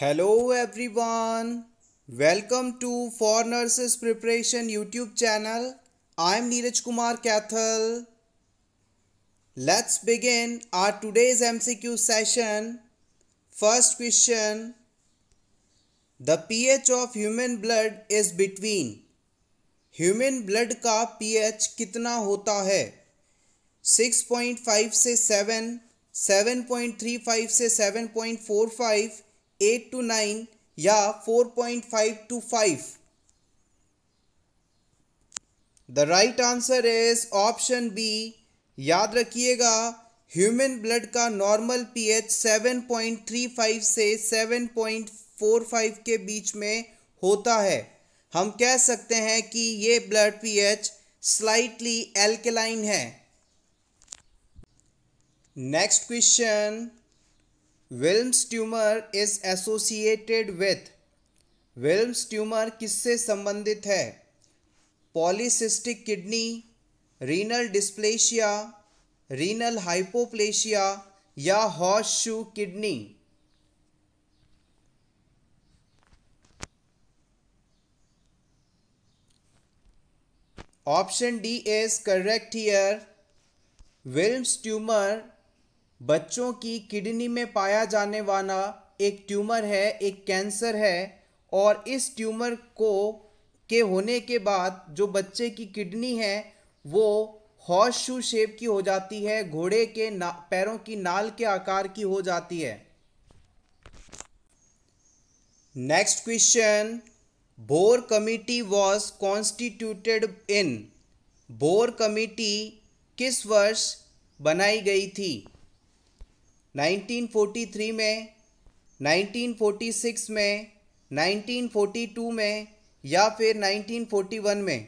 Hello everyone welcome to for nurses preparation YouTube channel I am Neeraj Kumar Kaithal let's begin our today's MCQ session first question the pH of human blood is between human blood का pH कितना होता है 6.5 से 7 7.35 से 7.45 eight to nine या four point five to five the right answer is option B याद रखिएगा human blood का नॉर्मल पीएच 7.35 से 7.45 के बीच में होता है हम कह सकते हैं कि ये ब्लड पीएच स्लाइटली एल्केलाइन है next question Wilms tumour is associated with Wilms tumour किससे संबंधित है polycystic kidney renal dysplasia renal hypoplasia या horseshoe kidney option D is correct here Wilms tumour बच्चों की किडनी में पाया जाने वाला एक ट्यूमर है एक कैंसर है और इस ट्यूमर को के होने के बाद जो बच्चे की किडनी है वो हॉर्स शू शेप की हो जाती है घोड़े के ना पैरों की नाल के आकार की हो जाती है next question Bhore committee was constituted in Bhore committee किस वर्ष बनाई गई थी 1943 में 1946 में 1942 में या फिर 1941 में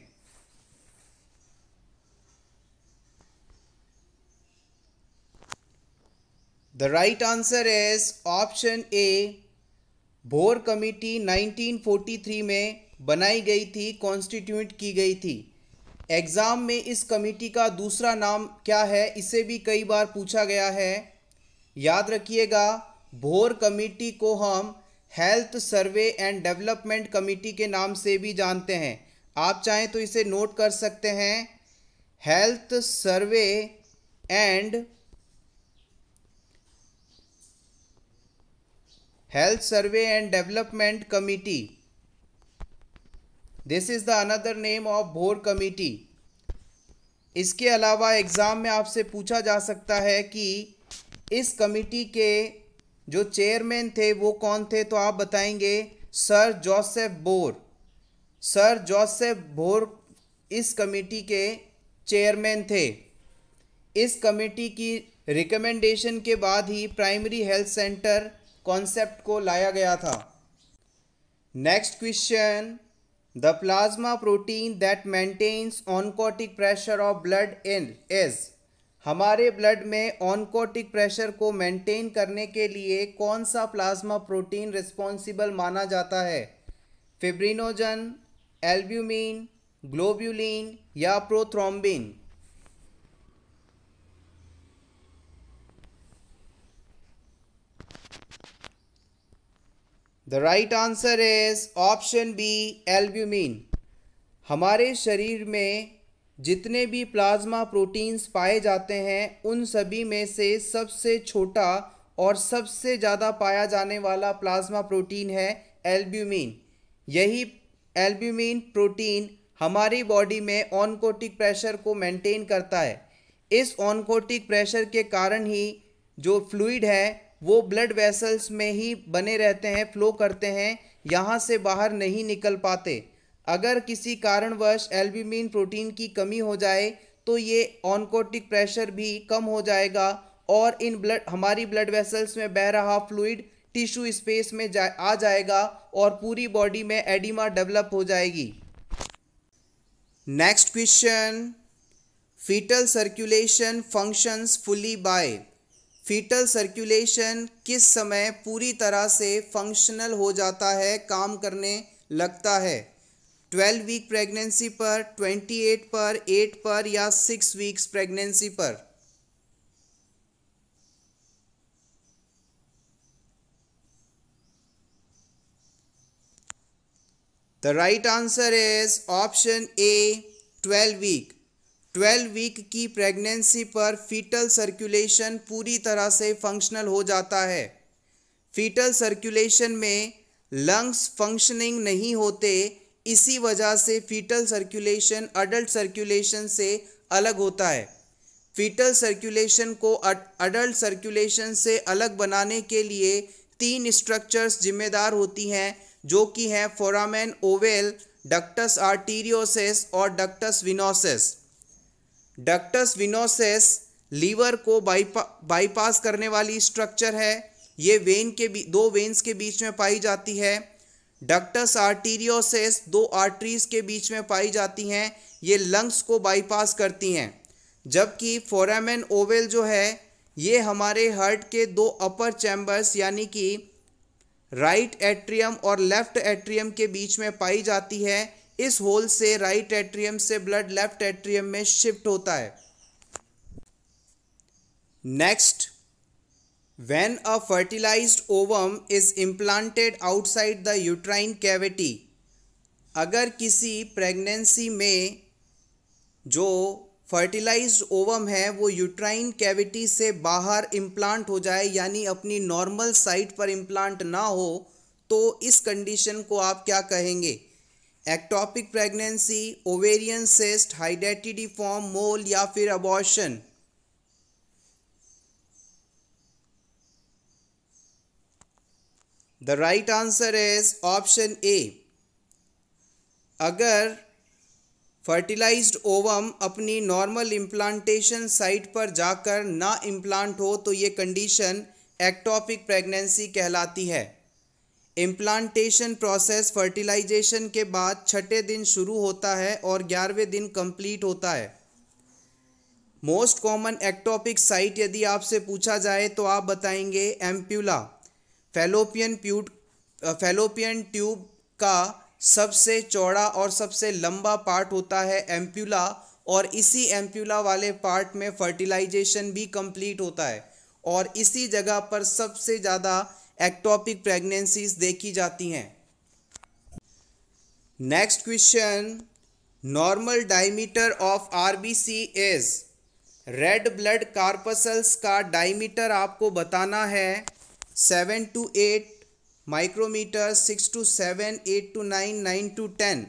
the right answer is option A Bhore committee 1943 में बनाई गई थी कॉन्स्टिट्यूट की गई थी एग्ज़ाम में इस कमिटी का दूसरा नाम क्या है इसे भी कई बार पूछा गया है याद रखिएगा भोर कमेटी को हम health survey and development committee के नाम से भी जानते हैं आप चाहें तो इसे नोट कर सकते हैं health survey and health survey and development committee this is the another name of Bhore committee इसके अलावा एग्ज़ाम में आपसे पूछा जा सकता है कि इस कमिटी के जो चेयरमैन थे वो कौन थे तो आप बताएंगे sir Joseph Bhore sir Joseph Bhore इस कमेटी के चेयरमैन थे इस कमेटी की रिकमेंडेशन के बाद ही प्राइमरी हेल्थ सेंटर कॉन्सेप्ट को लाया गया था next question the plasma protein that maintains oncotic pressure of blood in is हमारे ब्लड में ऑनकोटिक प्रेशर को मेंटेन करने के लिए कौन सा प्लाज्मा प्रोटीन रिस्पॉन्सिबल माना जाता है फिब्रिनोजन एल्ब्यूमिन ग्लोब्यूलिन या prothrombin the right answer is option B albumin हमारे शरीर में जितने भी प्लाज्मा प्रोटीन्स पाए जाते हैं उन सभी में से सबसे छोटा और सबसे ज़्यादा पाया जाने वाला प्लाज्मा प्रोटीन है एल्ब्यूमिन यही एल्ब्यूमिन प्रोटीन हमारी बॉडी में ऑनकोटिक प्रेशर को मेंटेन करता है इस ऑनकोटिक प्रेशर के कारण ही जो फ्लूइड है वो ब्लड वेसल्स में ही बने रहते हैं फ्लो करते हैं यहाँ से बाहर नहीं निकल पाते अगर किसी कारणवश एल्ब्यूमिन प्रोटीन की कमी हो जाए तो ये ऑनकोटिक प्रेशर भी कम हो जाएगा और इन ब्लड हमारी ब्लड वेसल्स में बह रहा फ्लूड टिश्यू स्पेस में जा आ जाएगा और पूरी बॉडी में एडिमा डेवलप हो जाएगी next question fetal circulation functions fully by fetal circulation किस समय पूरी तरह से फंक्शनल हो जाता है काम करने लगता है ट्वेल्व वीक प्रेगनेंसी पर ट्वेंटी एट पर एट पर या सिक्स वीक्स प्रेगनेंसी पर the right answer is option A 12 week 12 week की प्रेगनेंसी पर फीटल सर्कुलेशन पूरी तरह से फंक्शनल हो जाता है फीटल सर्कुलेशन में लंग्स फंक्शनिंग नहीं होते इसी वजह से फीटल सर्कुलेशन अडल्ट सर्कुलेशन से अलग होता है फीटल सर्कुलेशन को अडल्ट सर्कुलेशन से अलग बनाने के लिए तीन स्ट्रक्चर्स जिम्मेदार होती हैं जो कि हैं फोरामेन ओवेल डक्टस आर्टीरियोसेस और ductus venosus ductus venosus liver को बाईपा बाईपास करने वाली स्ट्रक्चर है ये वेन के दो वेन्स के बीच में पाई जाती है डक्टस आर्टीरियोसेस दो आर्टरीज के बीच में पाई जाती हैं ये लंग्स को बाईपास करती हैं जबकि फोरामेन ओवेल जो है ये हमारे हार्ट के दो अपर चैम्बर्स यानी कि राइट एट्रियम और लेफ्ट एट्रियम के बीच में पाई जाती है इस होल से राइट एट्रियम से ब्लड लेफ्ट एट्रियम में शिफ्ट होता है next When a fertilized ovum is implanted outside the uterine cavity, अगर किसी प्रेगनेंसी में जो फर्टिलाइज्ड ओवम है वो यूट्राइन कैविटी से बाहर इम्प्लांट हो जाए यानी अपनी नॉर्मल साइट पर इम्प्लांट ना हो तो इस कंडीशन को आप क्या कहेंगे ectopic pregnancy ovarian cyst hydatidiform mole या फिर abortion the right answer is option A अगर फर्टिलाइज्ड ओवम अपनी नॉर्मल इम्प्लांटेशन साइट पर जाकर ना इम्प्लांट हो तो ये कंडीशन एक्टॉपिक प्रेगनेंसी कहलाती है इम्प्लांटेशन प्रोसेस फर्टिलाइजेशन के बाद छठे दिन शुरू होता है और ग्यारहवें दिन कंप्लीट होता है मोस्ट कॉमन एक्टॉपिक साइट यदि आपसे पूछा जाए तो आप बताएंगे एम्प्यूला फेलोपियन प्यूट फेलोपियन ट्यूब का सबसे चौड़ा और सबसे लंबा पार्ट होता है एम्प्यूला और इसी एम्प्यूला वाले पार्ट में फर्टिलाइजेशन भी कंप्लीट होता है और इसी जगह पर सबसे ज़्यादा एक्टोपिक प्रेगनेंसीज देखी जाती हैं next question normal diameter of RBC is red blood corpuscles का डायमीटर आपको बताना है seven to eight micrometre six to seven eight to nine nine to ten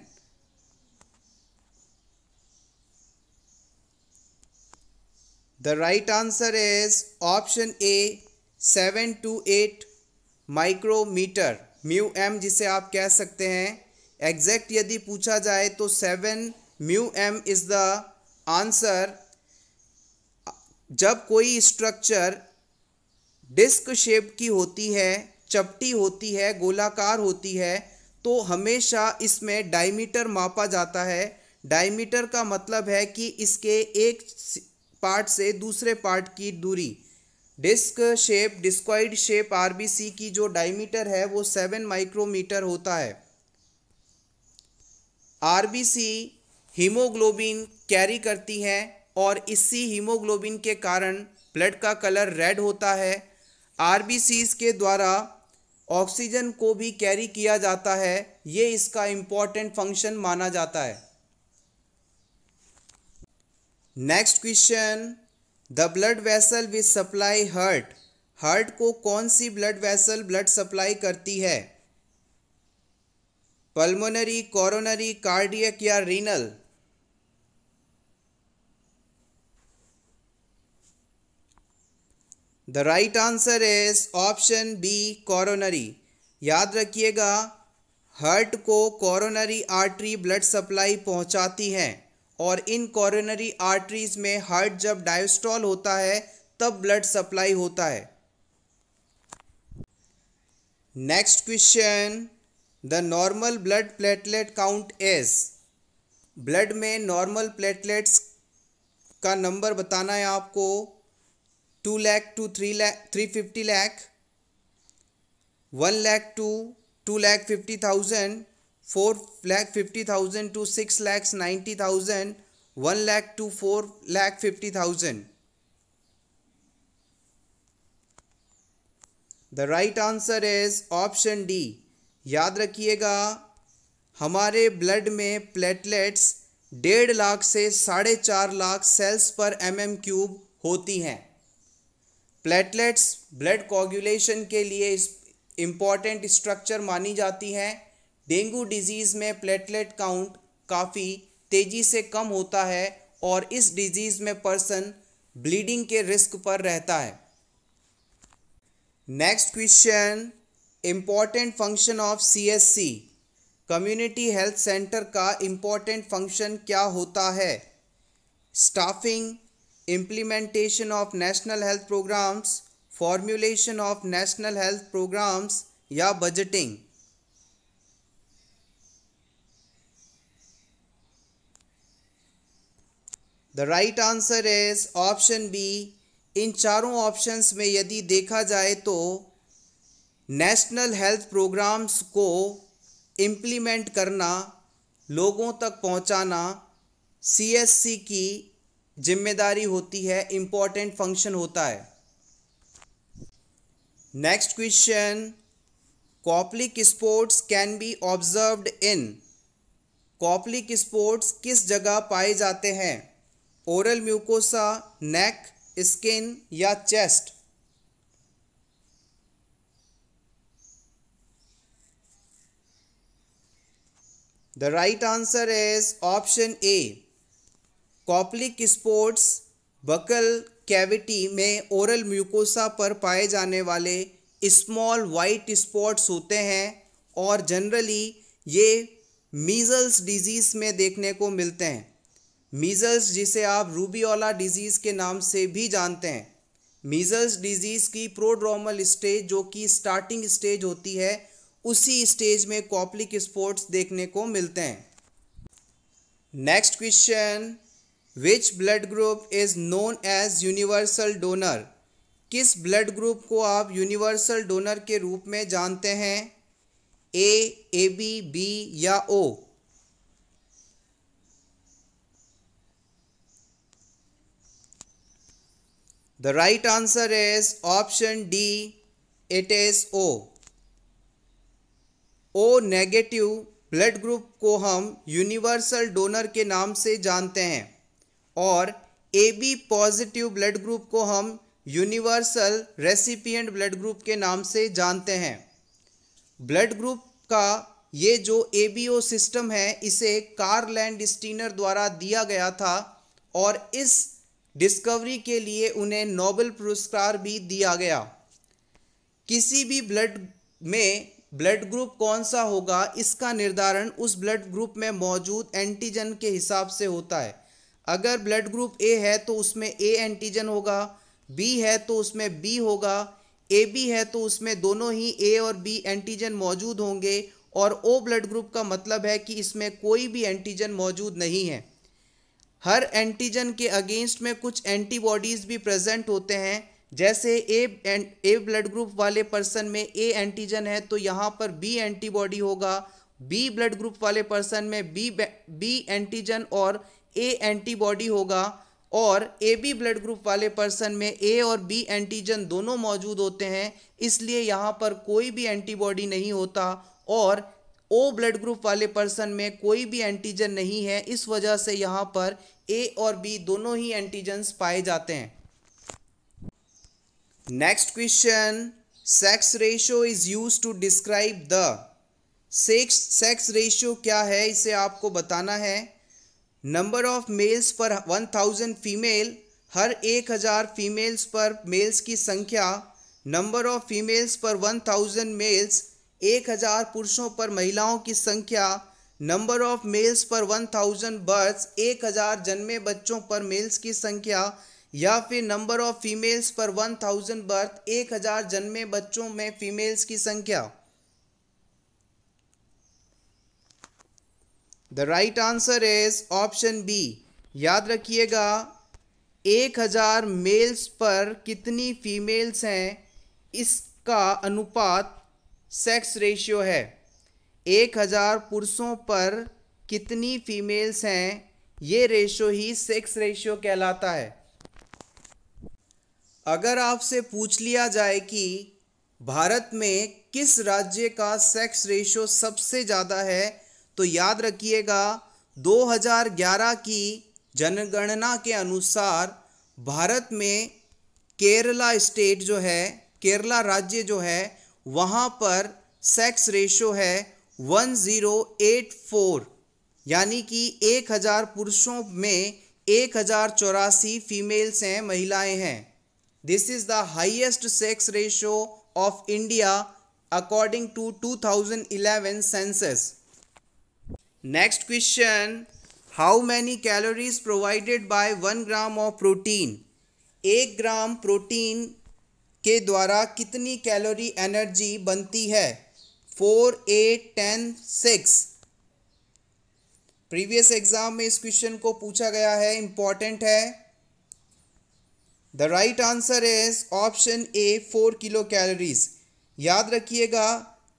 the right answer is option A seven to eight micrometre mu m जिसे आप कह सकते हैं exact यदि पूछा जाए तो seven mu m is the answer जब कोई स्ट्रक्चर डिस्क शेप की होती है चपटी होती है गोलाकार होती है तो हमेशा इसमें डायमीटर मापा जाता है डायमीटर का मतलब है कि इसके एक पार्ट से दूसरे पार्ट की दूरी disc shape discoid shape RBC की जो डायमीटर है वो सेवन माइक्रोमीटर होता है आरबीसी हीमोग्लोबिन कैरी करती है और इसी हीमोग्लोबिन के कारण ब्लड का कलर रेड होता है आर के द्वारा ऑक्सीजन को भी कैरी किया जाता है ये इसका इम्पॉर्टेंट फंक्शन माना जाता है next question the blood vessel which supply heart heart को कौन सी ब्लड वेसल ब्लड सप्लाई करती है पल्मोनरी कॉरोनरी कार्डियक या renal the right answer is option B coronary याद रखिएगा हर्ट को कॉरोनरी आर्टरी ब्लड सप्लाई पहुंचाती है और इन कॉरोनरी आर्टरीज में हर्ट जब डायस्टॉल होता है तब ब्लड सप्लाई होता है next question the normal blood platelet count is blood में नॉर्मल प्लेटलेट्स का नंबर बताना है आपको two lakh to three lakh three fifty lakh one lakh to two lakh fifty thousand four lakh fifty thousand to six lakh ninety thousand one lakh to four lakh fifty thousand the right answer is option D याद रखिएगा हमारे blood में platelets डेढ़ लाख से साढ़े चार लाख सेल्स पर M M cube होती हैं प्लेटलेट्स ब्लड कोगुलेशन के लिए इस इम्पॉर्टेंट स्ट्रक्चर मानी जाती हैं डेंगू डिजीज़ में प्लेटलेट काउंट काफ़ी तेज़ी से कम होता है और इस डिजीज़ में पर्सन ब्लीडिंग के रिस्क पर रहता है next question important function of CSC community health centre का इम्पॉर्टेंट फंक्शन क्या होता है staffing implementation of national health programmes formulation of national health programmes या budgeting the right answer is option B इन चारों ऑप्शंस में यदि देखा जाए तो नेशनल हेल्थ प्रोग्राम्स को इम्प्लीमेंट करना लोगों तक पहुँचाना सी एस सी की जिम्मेदारी होती है इंपॉर्टेंट फंक्शन होता है next question Koplik spots can be observed in Koplik spots किस जगह पाए जाते हैं ओरल म्यूकोसा नेक स्किन या chest the right answer is option A Koplik spots buccal cavity में ओरल म्यूकोसा पर पाए जाने वाले स्मॉल वाइट स्पॉट्स होते हैं और जनरली ये मीज़ल्स डिजीज़ में देखने को मिलते हैं मीज़ल्स जिसे आप रूबीओला डिजीज़ के नाम से भी जानते हैं मीज़ल्स डिजीज़ की प्रोड्रोमल स्टेज जो कि स्टार्टिंग स्टेज होती है उसी स्टेज में कॉपलिक स्पोर्ट्स देखने को मिलते हैं next question which blood group is known as universal donor किस ब्लड ग्रुप को आप यूनिवर्सल डोनर के रूप में जानते हैं ए ए बी बी या O the right answer is option D it is O O negative blood group को हम यूनिवर्सल डोनर के नाम से जानते हैं और A B positive blood group को हम यूनिवर्सल रेसिपिएंट ब्लड ग्रुप के नाम से जानते हैं ब्लड ग्रुप का ये जो ए बी ओ सिस्टम है इसे कार्लैंड स्टीनर द्वारा दिया गया था और इस डिस्कवरी के लिए उन्हें नोबेल पुरस्कार भी दिया गया किसी भी ब्लड में ब्लड ग्रुप कौन सा होगा इसका निर्धारण उस ब्लड ग्रुप में मौजूद एंटीजन के हिसाब से होता है अगर ब्लड ग्रुप ए है तो उसमें ए एंटीजन होगा बी है तो उसमें बी होगा ए बी है तो उसमें दोनों ही ए और बी एंटीजन मौजूद होंगे और ओ ब्लड ग्रुप का मतलब है कि इसमें कोई भी एंटीजन मौजूद नहीं है हर एंटीजन के अगेंस्ट में कुछ एंटीबॉडीज़ भी प्रेजेंट होते हैं जैसे ए ए ब्लड ग्रुप वाले पर्सन में ए एंटीजन है तो यहाँ पर बी एंटीबॉडी होगा बी ब्लड ग्रुप वाले पर्सन में बी बी एंटीजन और ए एंटीबॉडी होगा और ए बी ब्लड ग्रुप वाले पर्सन में ए और बी एंटीजन दोनों मौजूद होते हैं इसलिए यहाँ पर कोई भी एंटीबॉडी नहीं होता और ओ ब्लड ग्रुप वाले पर्सन में कोई भी एंटीजन नहीं है इस वजह से यहाँ पर ए और बी दोनों ही एंटीजन्स पाए जाते हैं next question sex ratio is use to describe the sex sex ratio क्या है इसे आपको बताना है नंबर ऑफ मेल्स पर 1000 फीमेल हर 1000 फीमेल्स पर मेल्स की संख्या नंबर ऑफ फीमेल्स पर 1000 मेल्स 1000 पुरुषों पर महिलाओं की संख्या नंबर ऑफ मेल्स पर 1000 एक 1000 जन्मे बच्चों पर मेल्स की संख्या या फिर नंबर ऑफ फीमेल्स पर 1000 बर्थ 1000 जन्मे बच्चों में फीमेल्स की संख्या the right answer is option B याद रखिएगा एक हज़ार मेल्स पर कितनी फीमेल्स हैं इसका अनुपात सेक्स रेशियो है एक हज़ार पुरुषों पर कितनी फीमेल्स हैं ये रेशियो ही सेक्स रेशियो कहलाता है अगर आपसे पूछ लिया जाए कि भारत में किस राज्य का सेक्स रेशियो सबसे ज़्यादा है तो याद रखिएगा 2011 की जनगणना के अनुसार भारत में केरला स्टेट जो है केरला राज्य जो है वहाँ पर सेक्स रेशो है 1084 यानी कि 1000 पुरुषों में एक हज़ार चौरासी फीमेल्स हैं महिलाएं हैं this is the highest sex ratio of India according to 2011 census next question how many calories provided by one gram of protein एक ग्राम प्रोटीन के द्वारा कितनी कैलोरी एनर्जी बनती है four eight ten six previous exam में इस question को पूछा गया है इंपॉर्टेंट है the right answer is option A four kilo calories याद रखिएगा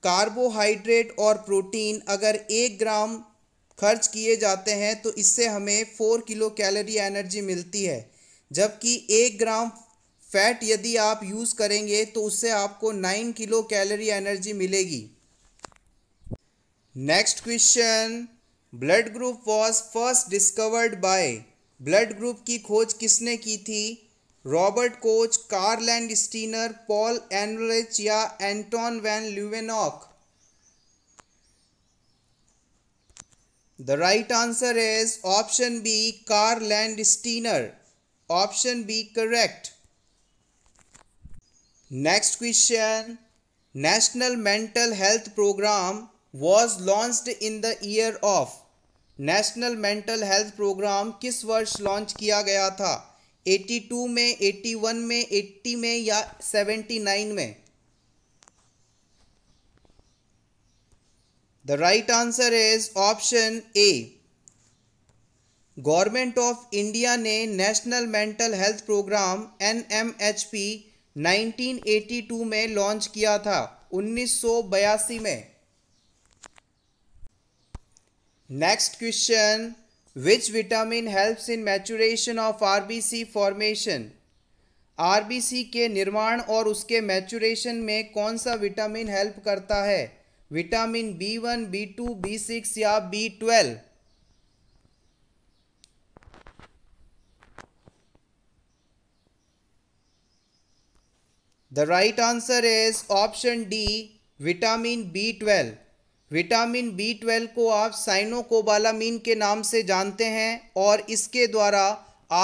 कार्बोहाइड्रेट और प्रोटीन अगर एक ग्राम खर्च किए जाते हैं तो इससे हमें फोर किलो कैलोरी एनर्जी मिलती है जबकि एक ग्राम फैट यदि आप यूज़ करेंगे तो उससे आपको नाइन किलो कैलोरी एनर्जी मिलेगी next question blood group was first discovered by blood group की खोज किसने की थी Robert Koch Karl Landsteiner Paul Ehrlich या Anton van Leeuwenhoek the right answer is option B Karl Landsteiner option B correct next question national mental health programme was launch in the year of national mental health programme किस वर्ष launch किया गया था 82 में 81 में 80 में या 79 में the right answer is option A government of India ने national mental health programme in 1982 में लॉन्च किया था 1982 में next question which vitamin helps in maturation of RBC formation RBC के निर्माण और उसके मैचुरेशन में कौन सा विटामिन हेल्प करता है vitamin B one B two B six या B twelve the right answer is option D vitamin B twelve vitamin B twelve को आप साइनोकोबालामीन के नाम से जानते हैं और इसके द्वारा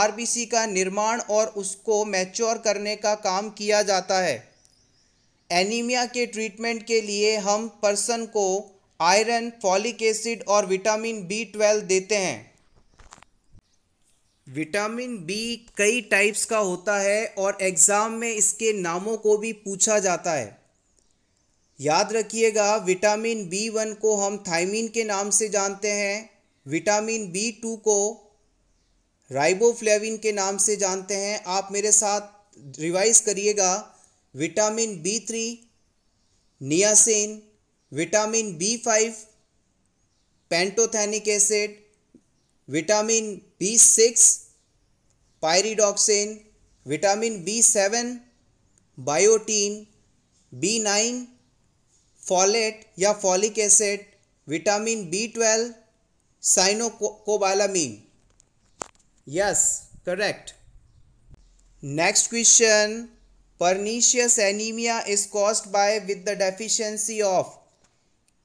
आरबीसी का निर्माण और उसको मैच्योर करने का काम किया जाता है एनीमिया के ट्रीटमेंट के लिए हम पर्सन को आयरन फॉलिक एसिड और विटामिन बी ट्वेल्व देते हैं विटामिन बी कई टाइप्स का होता है और एग्ज़ाम में इसके नामों को भी पूछा जाता है याद रखिएगा विटामिन बी वन को हम थाइमिन के नाम से जानते हैं विटामिन बी टू को राइबोफ्लेविन के नाम से जानते हैं आप मेरे साथ रिवाइज करिएगा vitamin B three niacin vitamin B five pantothenic acid vitamin B six pyridoxine vitamin B seven biotin B nine folate या folic acid vitamin B twelve cyanocobalamin yes correct next question pernicious anaemia is caused by with the deficiency of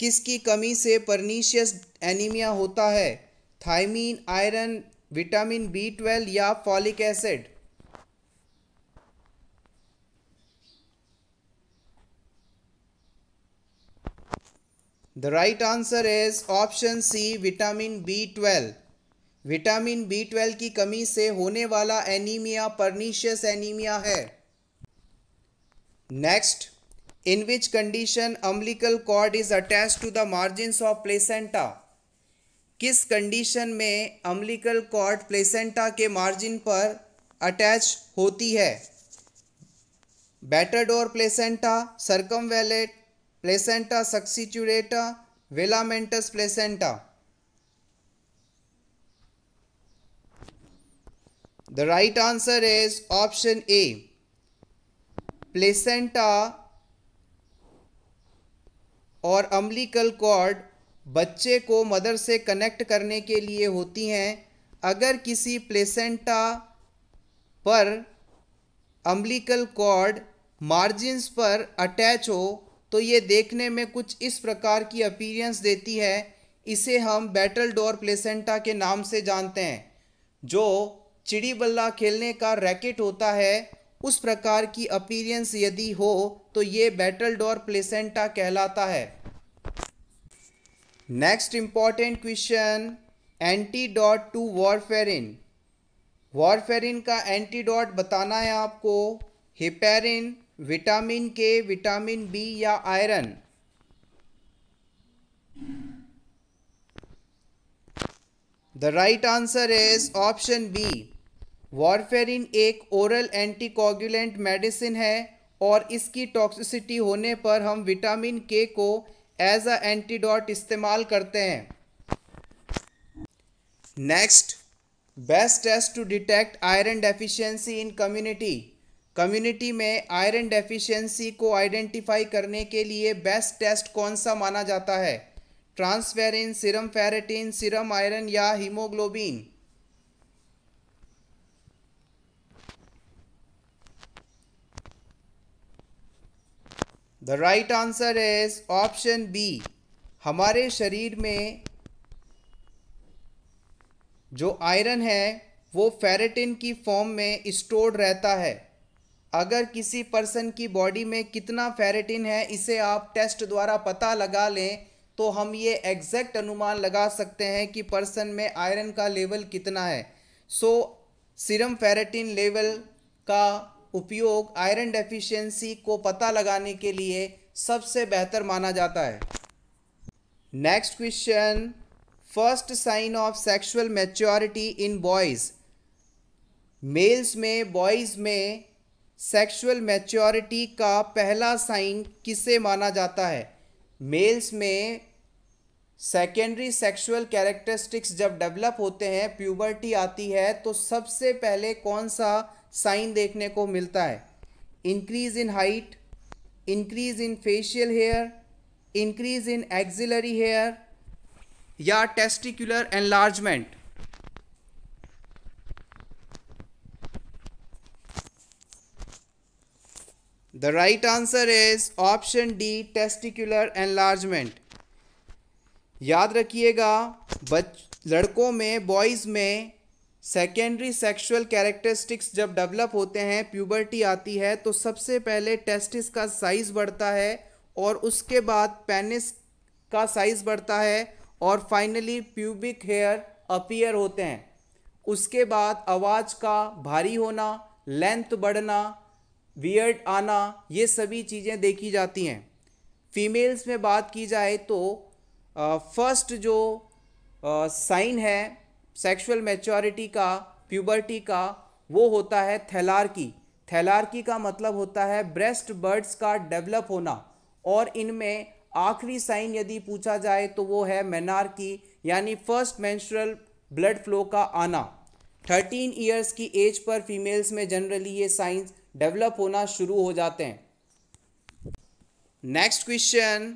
किसकी कमी से pernicious anaemia होता है thiamine iron vitamin B twelve या folic acid the right answer is option C vitamin B twelve vitamin B twelve की कमी से होने वाला एनीमिया परनीशियस एनीमिया है next in which condition umbilical cord is attach to the margin of placenta किस condition में umbilical cord placenta के margin पर अटैच होती है डोर प्लेसेंटा वेलेट placenta succenturiata velamentous placenta the right answer is option A placenta और umbilical cord बच्चे को मदर से कनेक्ट करने के लिए होती हैं अगर किसी प्लेसेंटा पर अम्लिकल कॉर्ड मार्जिन्स पर अटैच हो तो ये देखने में कुछ इस प्रकार की अपीरियंस देती है इसे हम बैटल डोर प्लेसेंटा के नाम से जानते हैं जो चिड़ी बल्ला खेलने का रैकेट होता है उस प्रकार की अपीरियंस यदि हो तो ये बैटल डोर प्लेसेंटा कहलाता है next important question antidote to warfarin warfarin का एंटीडॉट बताना है आपको heparin vitamin K vitamin B या iron the right answer is option B warfarin एक ओरल एंटीकोगुलेंट मेडिसिन है और इसकी टॉक्सिसिटी होने पर हम विटामिन के को एज अ एंटीडॉट इस्तेमाल करते हैं next best test to detect iron deficiency in community community में आयरन डेफिशिएंसी को आइडेंटिफाई करने के लिए बेस्ट टेस्ट कौन सा माना जाता है transferrin serum ferritin serum iron या haemoglobin the right answer is option B हमारे शरीर में जो आयरन है वो फेरेटिन की फॉर्म में स्टोर्ड रहता है अगर किसी पर्सन की बॉडी में कितना फेरेटिन है इसे आप टेस्ट द्वारा पता लगा लें तो हम ये एग्जैक्ट अनुमान लगा सकते हैं कि पर्सन में आयरन का लेवल कितना है सो सिरम फेरेटिन लेवल का उपयोग आयरन डेफिशिएंसी को पता लगाने के लिए सबसे बेहतर माना जाता है next question first sign of sexual maturity in boys males में बॉयज़ में सेक्सुअल मैच्योरिटी का पहला साइन किसे माना जाता है मेल्स में सेकेंडरी सेक्सुअल कैरेक्टरिस्टिक्स जब डेवलप होते हैं प्यूबर्टी आती है तो सबसे पहले कौन सा साइन देखने को मिलता है increase in height increase in facial hair increase in axillary hair या testicular enlargement the right answer is option D testicular enlargement याद रखिएगा बच लड़कों में बॉयज़ में सेकेंडरी सेक्सुअल कैरेक्टरिस्टिक्स जब डेवलप होते हैं प्यूबर्टी आती है तो सबसे पहले टेस्टिस का साइज़ बढ़ता है और उसके बाद पेनिस का साइज़ बढ़ता है और फाइनली प्यूबिक हेयर अपीयर होते हैं उसके बाद आवाज़ का भारी होना लेंथ बढ़ना वियर्ड आना ये सभी चीज़ें देखी जाती हैं फीमेल्स में बात की जाए तो फर्स्ट जो साइन है सेक्सुअल मैच्योरिटी का प्यूबर्टी का वो होता है थैलार्की थैलार्की का मतलब होता है ब्रेस्ट बर्ड्स का डेवलप होना और इनमें आखिरी साइन यदि पूछा जाए तो वो है मेनार्की यानी फर्स्ट मेंस्ट्रुअल ब्लड फ्लो का आना थर्टीन ईयर्स की एज पर फीमेल्स में जनरली ये साइंस डेवलप होना शुरू हो जाते हैं next question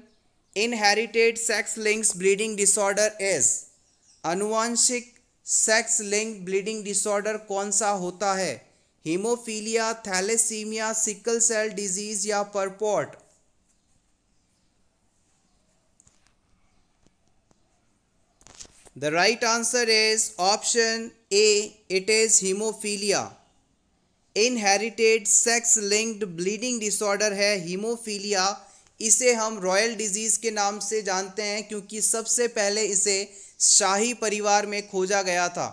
inherited sex links bleeding disorder is अनुवांशिक सेक्स लिंक ब्लीडिंग डिसऑर्डर कौन सा होता है haemophilia thalassaemia sickle cell disease या परपोर्ट the right answer is option A it is haemophilia inherited sex linked bleeding disorder है haemophilia इसे हम रॉयल डिजीज़ के नाम से जानते हैं क्योंकि सबसे पहले इसे शाही परिवार में खोजा गया था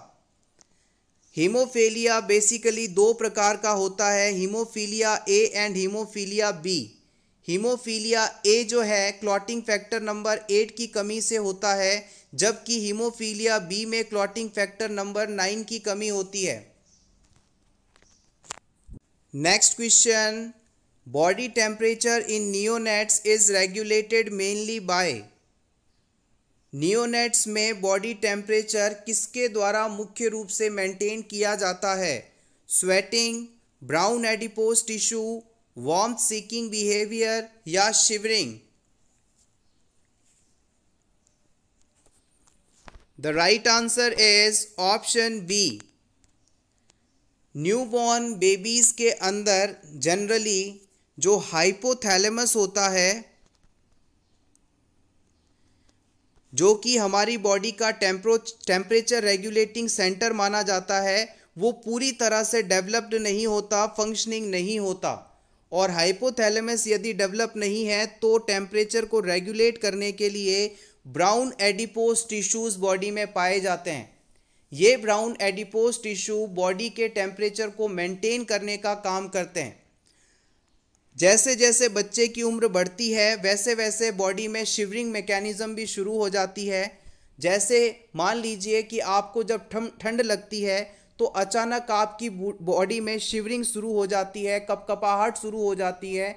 हीमोफीलिया बेसिकली दो प्रकार का होता है haemophilia A and haemophilia B haemophilia A जो है क्लॉटिंग फैक्टर नंबर एट की कमी से होता है जबकि हीमोफीलिया बी में क्लॉटिंग फैक्टर नंबर नाइन की कमी होती है next question body temperature in neonates is regulated mainly by neonates में बॉडी टेम्परेचर किसके द्वारा मुख्य रूप से मेंटेन किया जाता है sweating brown adipose tissue warm seeking behaviour या shivering the right answer is option B newborn babies के अंदर जनरली जो हाइपोथैलेमस होता है जो कि हमारी बॉडी का टेम्प्रो टेम्परेचर रेगुलेटिंग सेंटर माना जाता है वो पूरी तरह से डेवलप्ड नहीं होता फंक्शनिंग नहीं होता और हाइपोथैलेमस यदि डेवलप नहीं है तो टेम्परेचर को रेगुलेट करने के लिए ब्राउन एडिपोस टिश्यूज़ बॉडी में पाए जाते हैं ये ब्राउन एडिपोस टिश्यू बॉडी के टेम्परेचर को मेंटेन करने का काम करते हैं जैसे जैसे बच्चे की उम्र बढ़ती है वैसे वैसे बॉडी में शिवरिंग मैकेनिज़्म भी शुरू हो जाती है जैसे मान लीजिए कि आपको जब ठंड लगती है तो अचानक आपकी बॉडी में शिवरिंग शुरू हो जाती है कपकपाहट शुरू हो जाती है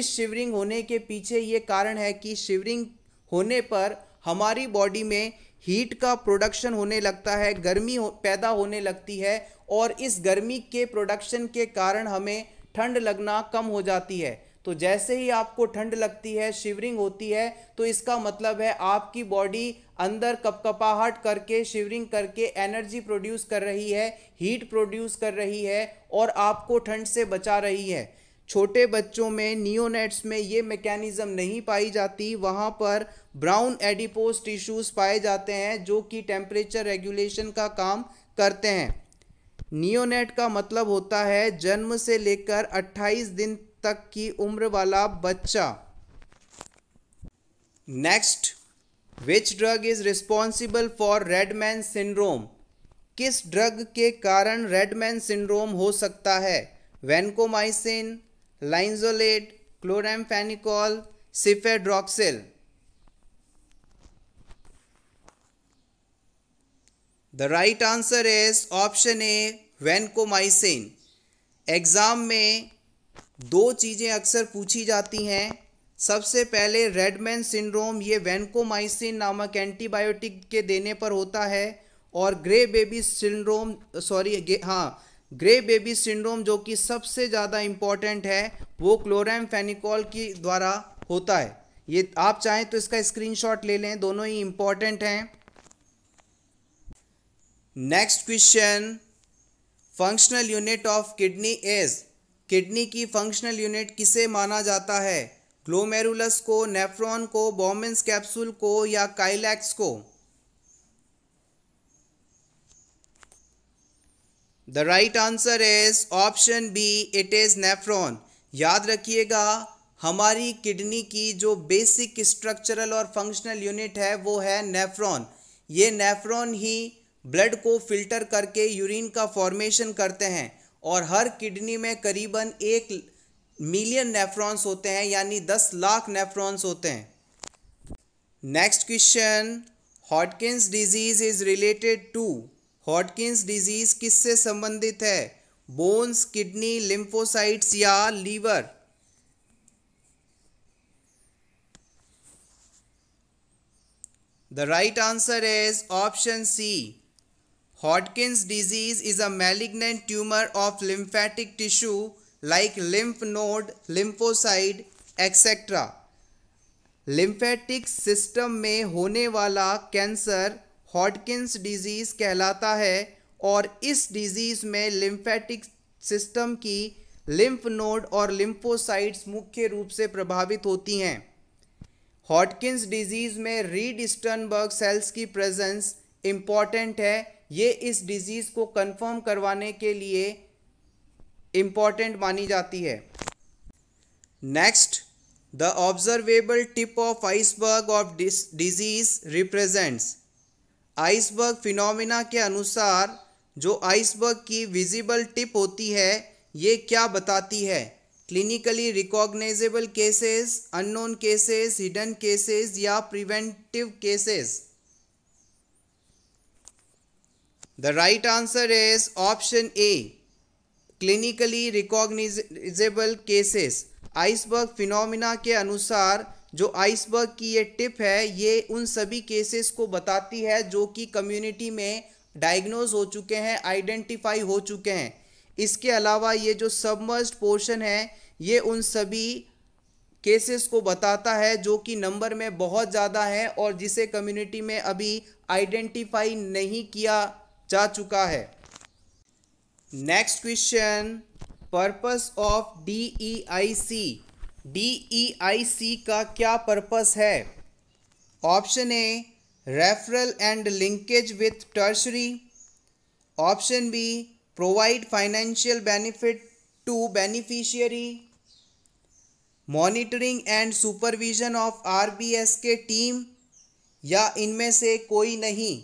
इस शिवरिंग होने के पीछे ये कारण है कि शिवरिंग होने पर हमारी बॉडी में हीट का प्रोडक्शन होने लगता है गर्मी हो, पैदा होने लगती है और इस गर्मी के प्रोडक्शन के कारण हमें ठंड लगना कम हो जाती है तो जैसे ही आपको ठंड लगती है शिवरिंग होती है तो इसका मतलब है आपकी बॉडी अंदर कपकपाहट करके शिवरिंग करके एनर्जी प्रोड्यूस कर रही है हीट प्रोड्यूस कर रही है और आपको ठंड से बचा रही है छोटे बच्चों में नियोनेट्स में ये मैकेनिज़्म नहीं पाई जाती वहाँ पर ब्राउन एडिपोस टिश्यूज़ पाए जाते हैं जो कि टेम्परेचर रेगुलेशन का काम करते हैं नियोनेट का मतलब होता है जन्म से लेकर 28 दिन तक की उम्र वाला बच्चा next which drug is responsible for red man syndrome किस ड्रग के कारण रेडमैन सिंड्रोम हो सकता है vancomycin linezolid chloramphenicol cefadroxil the right answer is option A vancomycin exam में दो चीज़ें अक्सर पूछी जाती हैं सबसे पहले रेडमैन सिंड्रोम ये वैनकोमाइसिन नामक एंटीबायोटिक के देने पर होता है और ग्रे बेबी सिंड्रोम सॉरी हाँ ग्रे बेबी सिंड्रोम जो कि सबसे ज़्यादा इम्पॉर्टेंट है वो क्लोराम फेनिकॉल की द्वारा होता है ये आप चाहें तो इसका स्क्रीनशॉट ले लें दोनों ही इम्पॉर्टेंट हैं next question functional unit of kidney is kidney की फंक्शनल यूनिट किसे माना जाता है ग्लोमेरुलस को नेफ्रॉन को बॉमेंस कैप्सूल को या काइलैक्स को the right answer is option B it is nephron याद रखिएगा हमारी किडनी की जो बेसिक स्ट्रक्चरल और फंक्शनल यूनिट है वो है नेफ्रॉन ये नेफ्रॉन ही ब्लड को फिल्टर करके यूरिन का फॉर्मेशन करते हैं और हर किडनी में करीबन एक मिलियन नेफ्रॉन्स होते हैं यानी दस लाख नेफ्रॉन्स होते हैं next question Hodgkin's disease is related to Hodgkin's disease किससे संबंधित है बोन्स किडनी लिम्फोसाइट्स या liver The right answer is option C. Hodgkin's disease is a malignant tumour of lymphatic tissue like lymph node lymphocyte etcetera lymphatic system में होने वाला cancer हॉटकिंस disease कहलाता है और इस डिजीज़ में लिम्फेटिक सिस्टम की लिम्फ नोड और लिम्फोसाइट्स मुख्य रूप से प्रभावित होती हैं हॉटकिंस डिजीज़ में रीड स्टर्नबर्ग सेल्स की प्रेजेंस इम्पॉर्टेंट है ये इस डिज़ीज़ को कंफर्म करवाने के लिए इम्पॉर्टेंट मानी जाती है next the observable tip of iceberg of disease represents iceberg phenomena के अनुसार जो आइसबर्ग की विजिबल टिप होती है ये क्या बताती है clinically recognizable cases unknown cases hidden cases या preventive cases The right answer is option A. Clinically recognizable cases. Iceberg phenomena के अनुसार जो आइसबर्ग की ये टिप है ये उन सभी केसेस को बताती है जो कि कम्युनिटी में डायग्नोज हो चुके हैं आइडेंटिफाई हो चुके हैं इसके अलावा ये जो submerged पोर्शन है ये उन सभी केसेस को बताता है जो कि नंबर में बहुत ज़्यादा है और जिसे कम्युनिटी में अभी आइडेंटिफाई नहीं किया जा चुका है next question purpose of D E I C D E I C का क्या पर्पस है option A referral and linkage with tertiary option B provide financial benefit to beneficiary monitoring and supervision of RBS के team या इनमें से कोई नहीं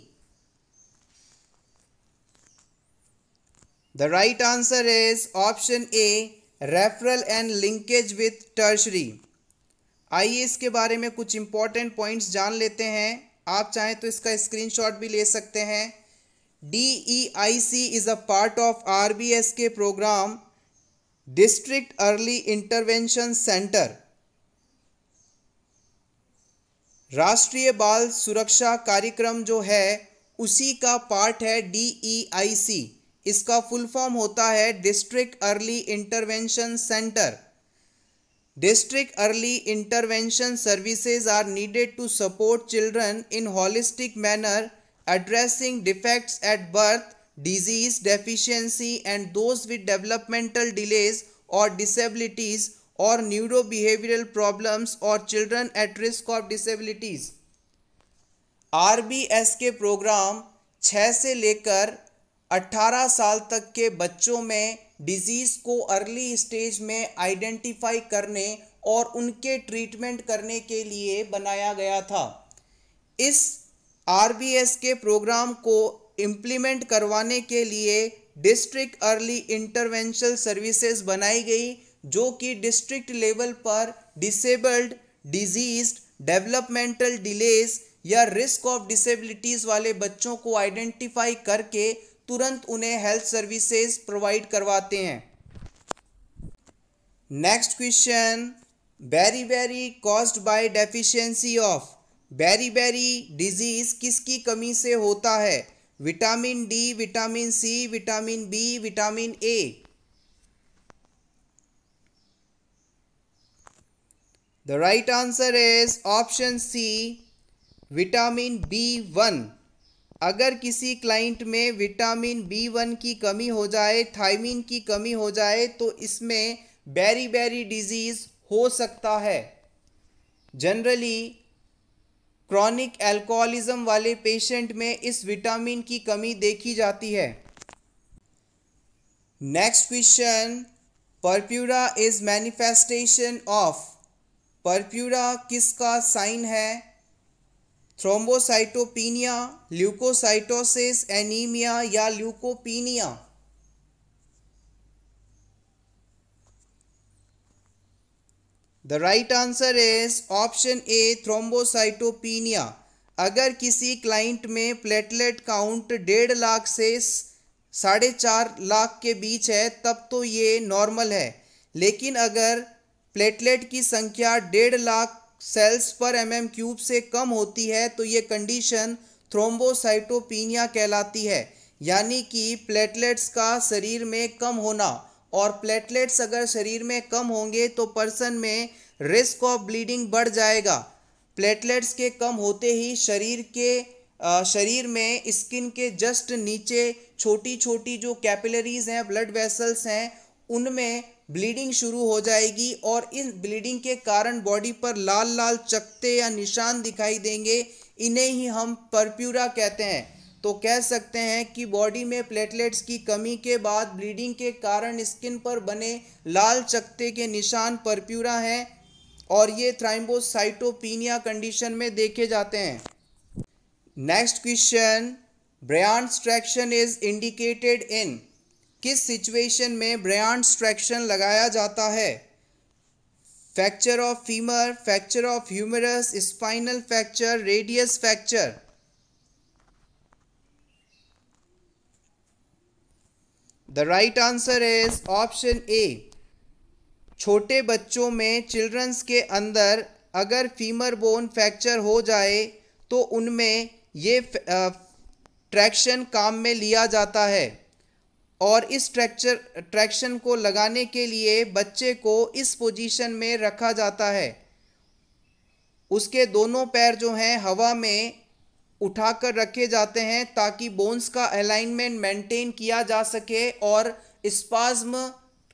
The right answer is option A referral and linkage with tertiary आइए इसके बारे में कुछ इंपॉर्टेंट पॉइंट्स जान लेते हैं आप चाहें तो इसका स्क्रीनशॉट भी ले सकते हैं D E I C is a part of R B S K programme district early intervention centre Rashtriya Bal सुरक्षा कार्यक्रम जो है उसी का पार्ट है डी ई आई सी इसका फुल फॉर्म होता है district early intervention centre district early intervention services are needed to support children in holistic manner addressing defects at birth disease deficiency and those with developmental delays और disabilities और neuro behavioural problems और children at risk of disabilities are के programme छः से लेकर 18 साल तक के बच्चों में डिजीज़ को अर्ली स्टेज में आइडेंटिफाई करने और उनके ट्रीटमेंट करने के लिए बनाया गया था इस आर के प्रोग्राम को इम्प्लीमेंट करवाने के लिए डिस्ट्रिक्ट अर्ली इंटरवेंशन सर्विसेज बनाई गई जो कि डिस्ट्रिक्ट लेवल पर डिसेबल्ड डिजीज डेवलपमेंटल डिलेज या रिस्क ऑफ डिसेबिलिटीज़ वाले बच्चों को आइडेंटिफाई करके तुरंत उन्हें हेल्थ सर्विसेज प्रोवाइड करवाते हैं next question beriberi caused by deficiency of beriberi disease किसकी कमी से होता है vitamin D vitamin C vitamin B vitamin A the right answer is option C vitamin B one अगर किसी क्लाइंट में विटामिन बी वन की कमी हो जाए थाइमिन की कमी हो जाए तो इसमें बैरी बैरी डिजीज़ हो सकता है जनरली क्रॉनिक एल्कोहलिज्म वाले पेशेंट में इस विटामिन की कमी देखी जाती है next question purpura is manifestation of purpura किसका साइन है थ्रोम्बोसाइटोपिनिया ल्यूकोसाइटोसिस एनीमिया या leukopenia the right answer is option A thrombocytopenia अगर किसी क्लाइंट में प्लेटलेट काउंट डेढ़ लाख से साढ़े चार लाख के बीच है तब तो ये नॉर्मल है लेकिन अगर प्लेटलेट की संख्या डेढ़ लाख सेल्स पर एम एम क्यूब से कम होती है तो ये कंडीशन थ्रोम्बोसाइटोपिनिया कहलाती है यानी कि प्लेटलेट्स का शरीर में कम होना और प्लेटलेट्स अगर शरीर में कम होंगे तो पर्सन में रिस्क ऑफ ब्लीडिंग बढ़ जाएगा प्लेटलेट्स के कम होते ही शरीर के शरीर में स्किन के जस्ट नीचे छोटी छोटी जो कैपिलरीज हैं ब्लड वेसल्स हैं उनमें ब्लीडिंग शुरू हो जाएगी और इन ब्लीडिंग के कारण बॉडी पर लाल लाल चकते या निशान दिखाई देंगे इन्हें ही हम परप्यूरा कहते हैं तो कह सकते हैं कि बॉडी में प्लेटलेट्स की कमी के बाद ब्लीडिंग के कारण स्किन पर बने लाल चकते के निशान परप्यूरा हैं और ये थ्राइम्बोसाइटोपिनिया कंडीशन में देखे जाते हैं next question Bryant traction is indicated in किस सिचुएशन में ब्रयान स्ट्रैक्शन लगाया जाता है fracture of femur fracture of humerus spinal fracture radius fracture the right answer is option A छोटे बच्चों में चिल्ड्रंस के अंदर अगर फीमर बोन फ्रैक्चर हो जाए तो उनमें ये ट्रैक्शन काम में लिया जाता है और इस ट्रैक्चर ट्रैक्शन को लगाने के लिए बच्चे को इस पोजीशन में रखा जाता है उसके दोनों पैर जो हैं हवा में उठाकर रखे जाते हैं ताकि बोन्स का अलाइनमेंट मेंटेन किया जा सके और स्पाज्म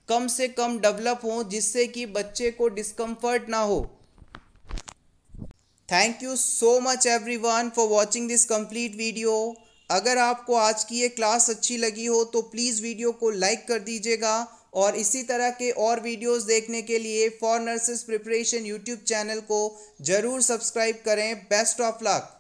कम से कम डेवलप हो जिससे कि बच्चे को डिस्कम्फर्ट ना हो thank you so much everyone for watching this complete video अगर आपको आज की ये क्लास अच्छी लगी हो तो प्लीज़ वीडियो को लाइक कर दीजिएगा और इसी तरह के और वीडियोस देखने के लिए for nurses preparation YouTube channel को ज़रूर सब्सक्राइब करें बेस्ट ऑफ लक